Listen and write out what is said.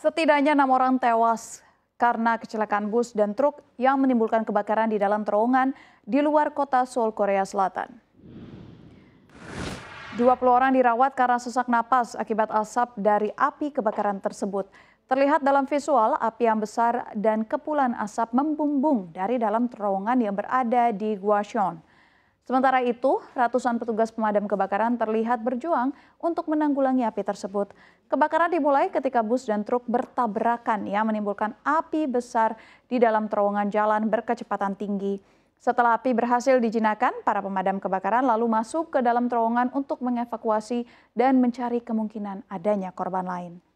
Setidaknya enam orang tewas karena kecelakaan bus dan truk yang menimbulkan kebakaran di dalam terowongan di luar kota Seoul, Korea Selatan. 20 orang dirawat karena sesak napas akibat asap dari api kebakaran tersebut. Terlihat dalam visual api yang besar dan kepulan asap membumbung dari dalam terowongan yang berada di Gwacheon. Sementara itu, ratusan petugas pemadam kebakaran terlihat berjuang untuk menanggulangi api tersebut. Kebakaran dimulai ketika bus dan truk bertabrakan yang menimbulkan api besar di dalam terowongan jalan berkecepatan tinggi. Setelah api berhasil dijinakan, para pemadam kebakaran lalu masuk ke dalam terowongan untuk mengevakuasi dan mencari kemungkinan adanya korban lain.